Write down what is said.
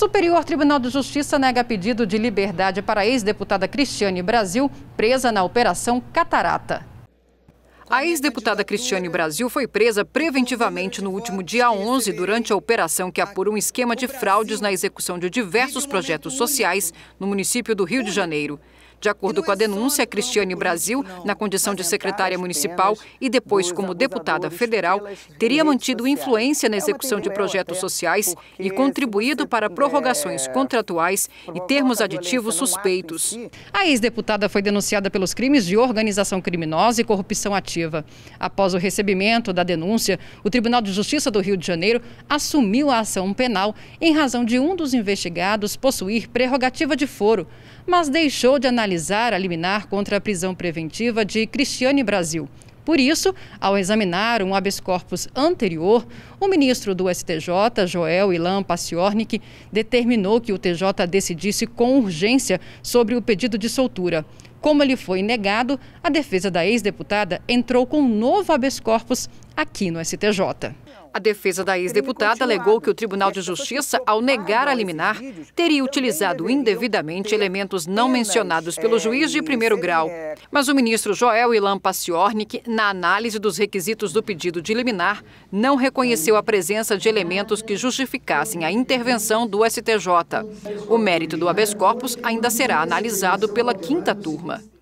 Superior Tribunal de Justiça nega pedido de liberdade para a ex-deputada Cristiane Brasil, presa na Operação Catarata. A ex-deputada Cristiane Brasil foi presa preventivamente no último dia 11 durante a operação que apura um esquema de fraudes na execução de diversos projetos sociais no município do Rio de Janeiro. De acordo com a denúncia, Cristiane Brasil, na condição de secretária municipal e depois como deputada federal, teria mantido influência na é execução de projetos sociais e contribuído para é, prorrogações contratuais e termos aditivos suspeitos. A ex-deputada foi denunciada pelos crimes de organização criminosa e corrupção ativa. Após o recebimento da denúncia, o Tribunal de Justiça do Rio de Janeiro assumiu a ação penal em razão de um dos investigados possuir prerrogativa de foro, mas deixou de analisar analisar a liminar contra a prisão preventiva de Cristiane Brasil. Por isso, ao examinar um habeas corpus anterior, o ministro do STJ, Joel Ilan Paciornik, determinou que o TJ decidisse com urgência sobre o pedido de soltura. Como ele foi negado, a defesa da ex-deputada entrou com um novo habeas corpus aqui no STJ. A defesa da ex-deputada alegou que o Tribunal de Justiça, ao negar a liminar, teria utilizado indevidamente elementos não mencionados pelo juiz de primeiro grau. Mas o ministro Joel Ilan Paciornik, na análise dos requisitos do pedido de liminar, não reconheceu a presença de elementos que justificassem a intervenção do STJ. O mérito do habeas corpus ainda será analisado pela quinta turma.